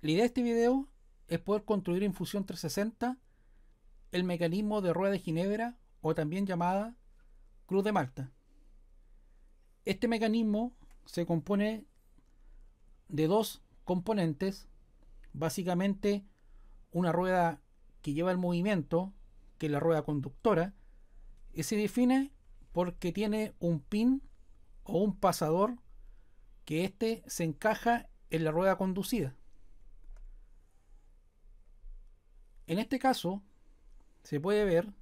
La idea de este video es poder construir en Fusión 360 el mecanismo de rueda de Ginebra o también llamada Cruz de Malta. Este mecanismo se compone de dos componentes, básicamente una rueda que lleva el movimiento, que es la rueda conductora, y se define porque tiene un pin o un pasador que éste se encaja en la rueda conducida. En este caso, se puede ver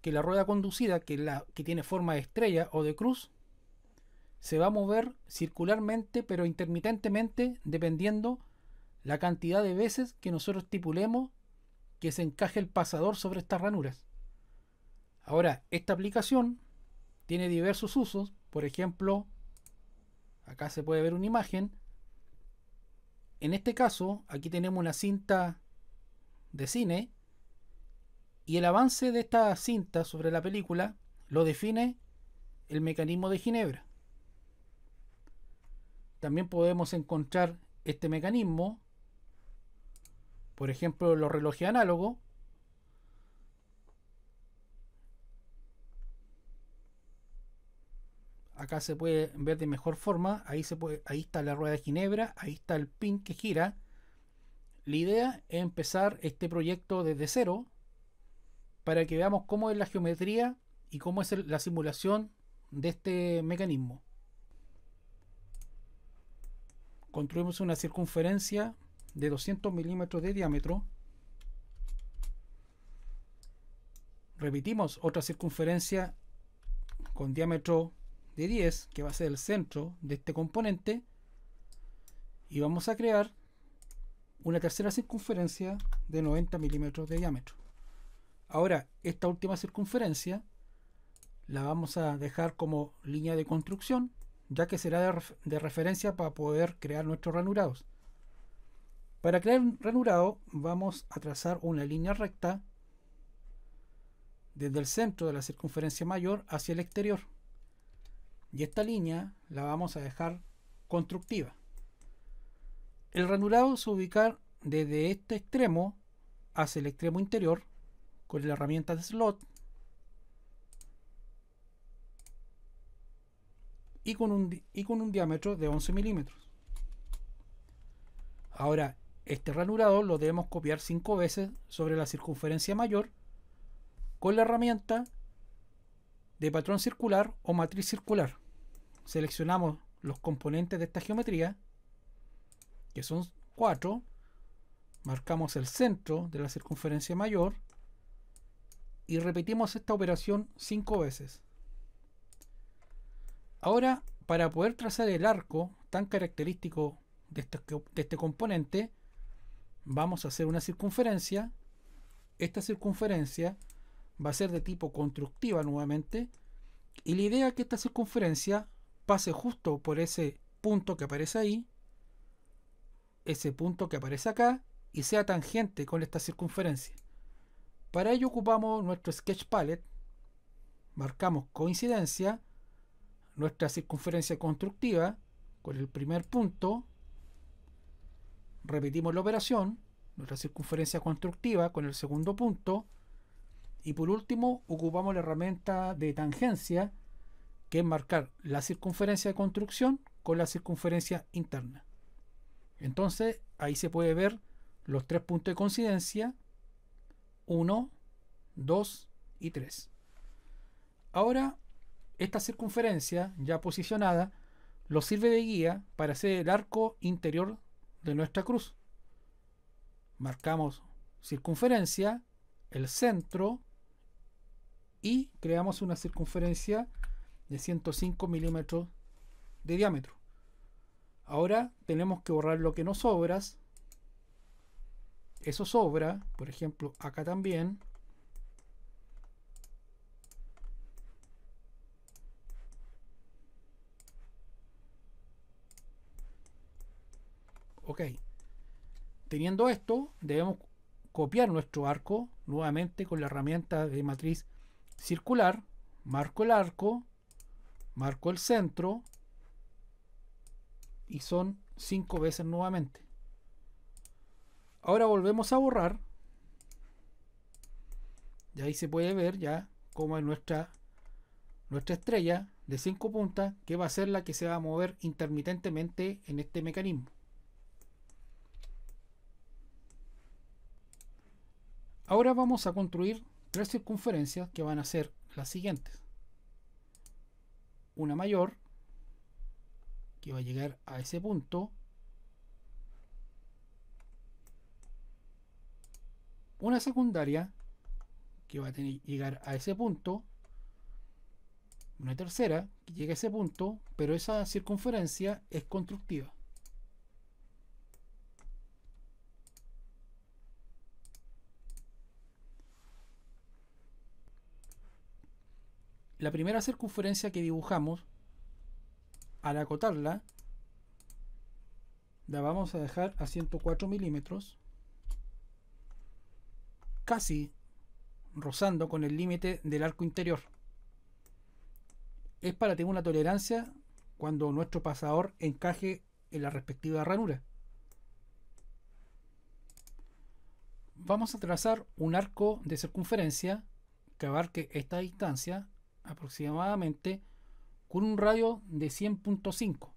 que la rueda conducida, que, la, que tiene forma de estrella o de cruz, se va a mover circularmente pero intermitentemente dependiendo la cantidad de veces que nosotros estipulemos que se encaje el pasador sobre estas ranuras. Ahora, esta aplicación tiene diversos usos, por ejemplo, acá se puede ver una imagen. En este caso, aquí tenemos una cinta de cine y el avance de esta cinta sobre la película lo define el mecanismo de Ginebra. También podemos encontrar este mecanismo, por ejemplo, los relojes análogos, acá se puede ver de mejor forma. Ahí, se puede, ahí está la rueda de Ginebra, ahí está el pin que gira la idea es empezar este proyecto desde cero para que veamos cómo es la geometría y cómo es la simulación de este mecanismo. Construimos una circunferencia de 200 milímetros de diámetro. Repetimos otra circunferencia con diámetro de 10, que va a ser el centro de este componente. Y vamos a crear una tercera circunferencia de 90 milímetros de diámetro. Ahora, esta última circunferencia la vamos a dejar como línea de construcción, ya que será de, referencia para poder crear nuestros ranurados. Para crear un ranurado vamos a trazar una línea recta desde el centro de la circunferencia mayor hacia el exterior. Y esta línea la vamos a dejar constructiva. El ranurado se ubica desde este extremo hacia el extremo interior con la herramienta de slot y con un, diámetro de 11 milímetros. Ahora, este ranurado lo debemos copiar 5 veces sobre la circunferencia mayor con la herramienta de patrón circular o matriz circular. Seleccionamos los componentes de esta geometría que son 4, marcamos el centro de la circunferencia mayor y repetimos esta operación cinco veces. Ahora, para poder trazar el arco tan característico de este, de este componente, vamos a hacer una circunferencia. Esta circunferencia va a ser de tipo constructiva nuevamente. Y la idea es que esta circunferencia pase justo por ese punto que aparece ahí ese punto que aparece acá y sea tangente con esta circunferencia. Para ello ocupamos nuestro Sketch Palette, marcamos coincidencia, nuestra circunferencia constructiva con el primer punto, repetimos la operación, nuestra circunferencia constructiva con el segundo punto y por último ocupamos la herramienta de tangencia que es marcar la circunferencia de construcción con la circunferencia interna. Entonces, ahí se puede ver los tres puntos de coincidencia. 1, 2 y 3. Ahora, esta circunferencia ya posicionada lo sirve de guía para hacer el arco interior de nuestra cruz. Marcamos circunferencia, el centro y creamos una circunferencia de 105 milímetros de diámetro. Ahora tenemos que borrar lo que nos sobras. Eso sobra, por ejemplo, acá también. Ok. Teniendo esto, debemos copiar nuestro arco nuevamente con la herramienta de matriz circular. Marco el arco, marco el centro, y son cinco veces nuevamente. Ahora volvemos a borrar. Y ahí se puede ver ya cómo es nuestra, nuestra estrella de cinco puntas, que va a ser la que se va a mover intermitentemente en este mecanismo. Ahora vamos a construir tres circunferencias que van a ser las siguientes. Una mayor, que va a llegar a ese punto una secundaria que va a llegar a ese punto una tercera que llega a ese punto pero esa circunferencia es constructiva la primera circunferencia que dibujamos al acotarla, la vamos a dejar a 104 milímetros, casi rozando con el límite del arco interior. Es para tener una tolerancia cuando nuestro pasador encaje en la respectiva ranura. Vamos a trazar un arco de circunferencia que abarque esta distancia aproximadamente con un radio de 100.5.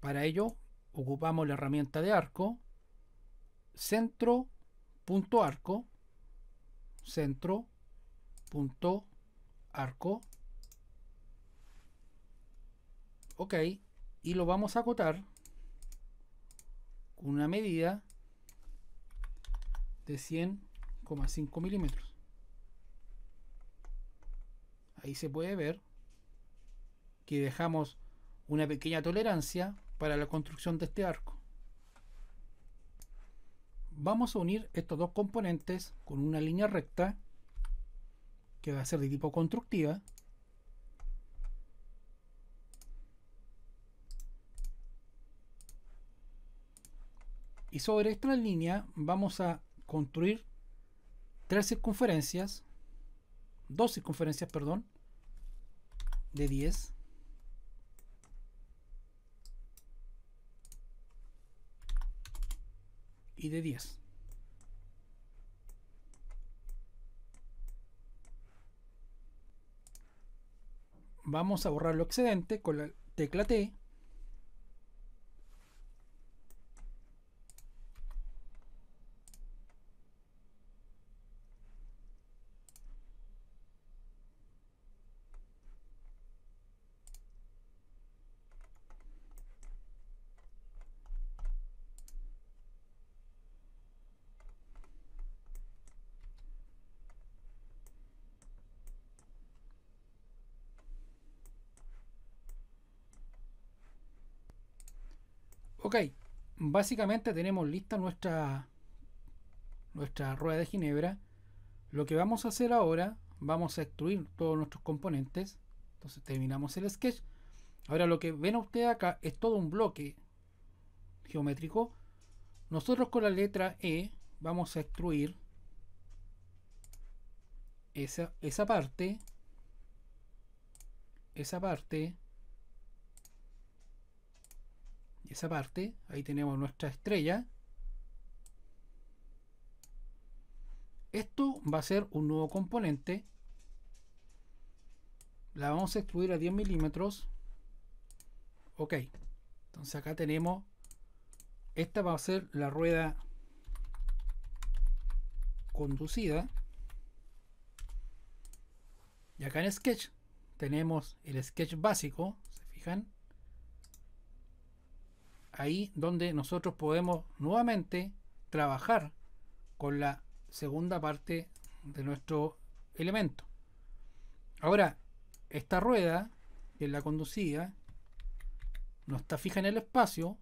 Para ello ocupamos la herramienta de arco, centro, punto arco, centro, punto arco. Ok, y lo vamos a acotar con una medida de 100,5 milímetros. Ahí se puede ver que dejamos una pequeña tolerancia para la construcción de este arco. Vamos a unir estos dos componentes con una línea recta que va a ser de tipo constructiva y sobre esta línea vamos a construir tres circunferencias dos circunferencias perdón de 10 y de 10. Vamos a borrar lo excedente con la tecla T Ok, básicamente tenemos lista nuestra, nuestra rueda de ginebra. Lo que vamos a hacer ahora, vamos a extruir todos nuestros componentes. Entonces terminamos el sketch. Ahora lo que ven ustedes acá es todo un bloque geométrico. Nosotros con la letra E vamos a extruir esa, esa parte, esa parte, esa parte, ahí tenemos nuestra estrella. Esto va a ser un nuevo componente. La vamos a extruir a 10 milímetros. Ok, entonces acá tenemos, esta va a ser la rueda conducida. Y acá en Sketch tenemos el sketch básico, se fijan, ahí donde nosotros podemos nuevamente trabajar con la segunda parte de nuestro elemento. Ahora, esta rueda que la conducida no está fija en el espacio,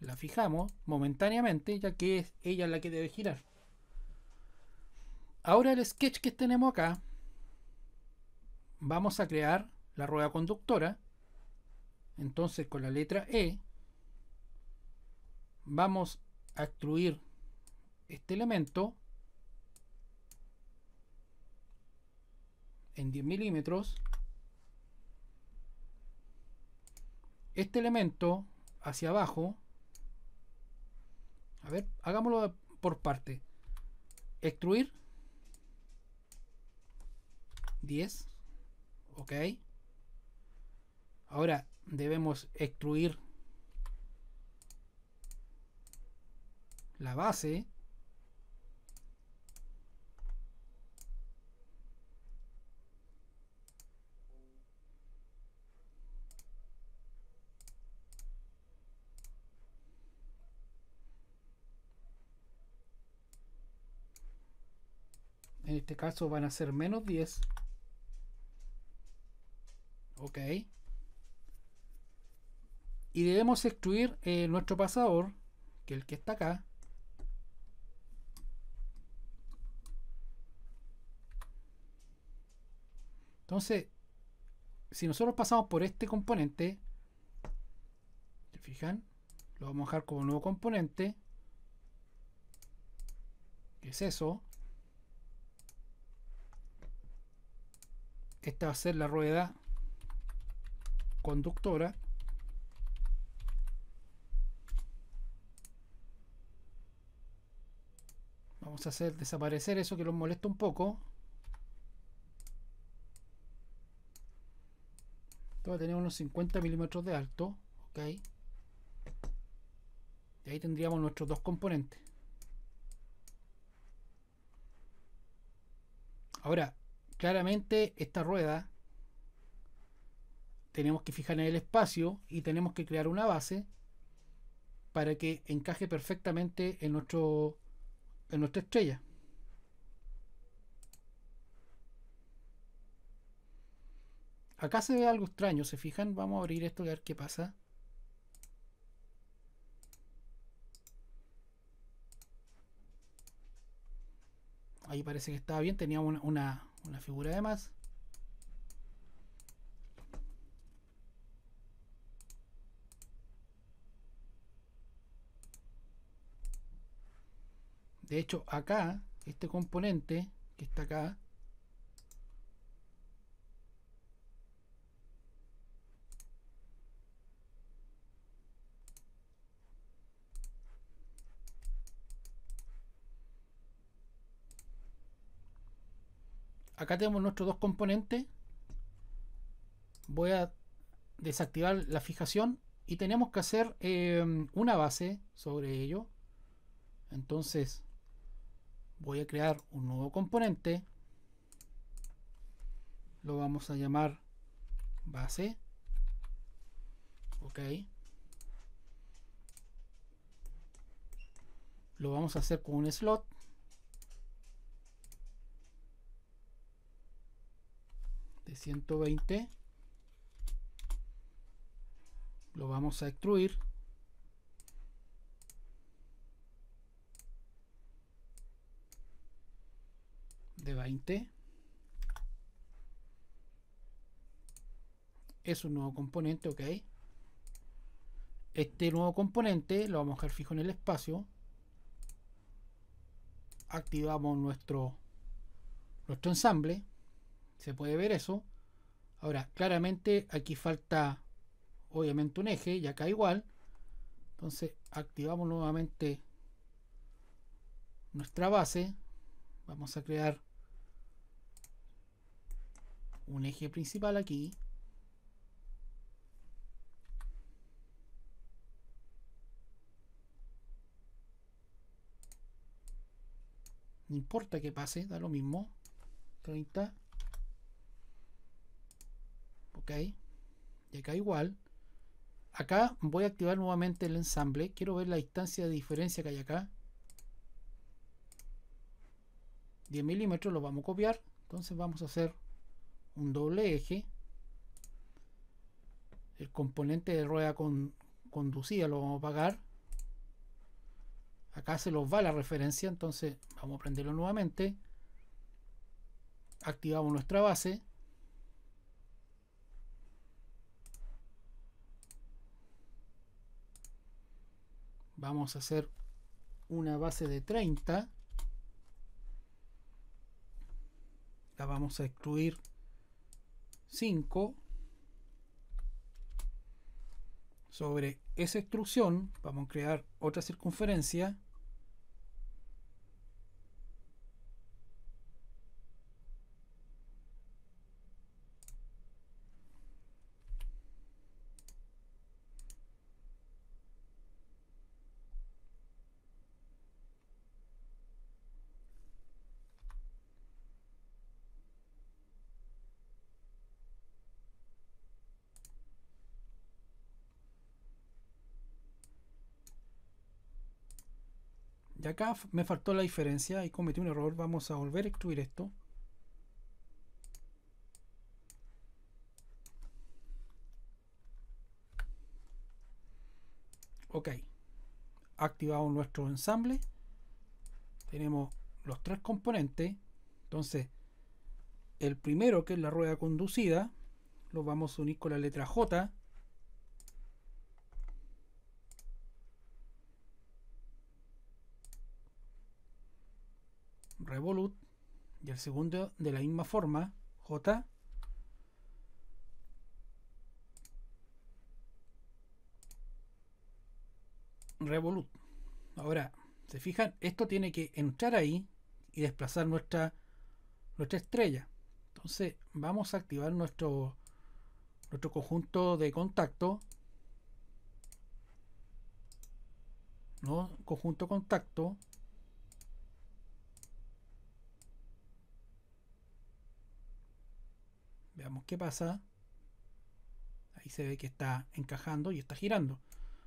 la fijamos momentáneamente ya que es ella la que debe girar. Ahora el sketch que tenemos acá, vamos a crear la rueda conductora, entonces con la letra E vamos a extruir este elemento en 10 milímetros este elemento hacia abajo a ver hagámoslo por parte extruir 10 ok ahora debemos extruir la base En este caso van a ser menos 10. Ok. Y debemos excluir eh, nuestro pasador, que es el que está acá. Entonces, si nosotros pasamos por este componente, ¿se fijan? Lo vamos a dejar como nuevo componente. ¿Qué es eso? Esta va a ser la rueda conductora. Vamos a hacer desaparecer eso que los molesta un poco. Tenemos va a tener unos 50 milímetros de alto. Ok. Y ahí tendríamos nuestros dos componentes. Ahora, claramente esta rueda tenemos que fijar en el espacio y tenemos que crear una base para que encaje perfectamente en, nuestro, en nuestra estrella. Acá se ve algo extraño, ¿se fijan? Vamos a abrir esto a ver qué pasa. Ahí parece que estaba bien, Tenía una, una figura de más. De hecho, acá, este componente que está acá, acá tenemos nuestros dos componentes voy a desactivar la fijación y tenemos que hacer em, una base sobre ello entonces voy a crear un nuevo componente lo vamos a llamar base ok lo vamos a hacer con un slot de 120 lo vamos a extruir de 20 es un nuevo componente ok este nuevo componente lo vamos a dejar fijo en el espacio activamos nuestro nuestro ensamble se puede ver eso. Ahora, claramente aquí falta obviamente un eje y acá igual. Entonces activamos nuevamente nuestra base. Vamos a crear un eje principal aquí. No importa que pase, da lo mismo. 30 ok y acá igual acá voy a activar nuevamente el ensamble quiero ver la distancia de diferencia que hay acá 10 milímetros lo vamos a copiar entonces vamos a hacer un doble eje el componente de rueda con, conducida lo vamos a apagar acá se los va la referencia entonces vamos a prenderlo nuevamente activamos nuestra base vamos a hacer una base de 30 la vamos a excluir 5 sobre esa extrusión vamos a crear otra circunferencia acá me faltó la diferencia y cometí un error. Vamos a volver a excluir esto. Ok. activado nuestro ensamble. Tenemos los tres componentes. Entonces, el primero que es la rueda conducida, lo vamos a unir con la letra J segundo de la misma forma, J. Revolut. Ahora, ¿se fijan? Esto tiene que entrar ahí y desplazar nuestra, nuestra estrella. Entonces, vamos a activar nuestro, nuestro conjunto de contacto. ¿no? Conjunto contacto qué pasa. Ahí se ve que está encajando y está girando.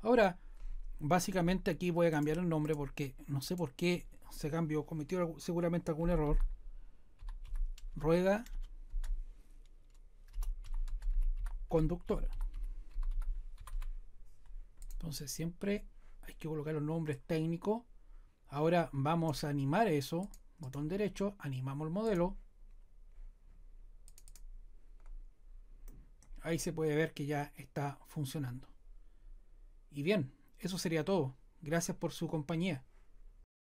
Ahora, básicamente aquí voy a cambiar el nombre porque no sé por qué se cambió. Cometió seguramente algún error. Rueda conductora. Entonces siempre hay que colocar los nombres técnicos. Ahora vamos a animar eso. Botón derecho, animamos el modelo. ahí se puede ver que ya está funcionando. Y bien, eso sería todo. Gracias por su compañía.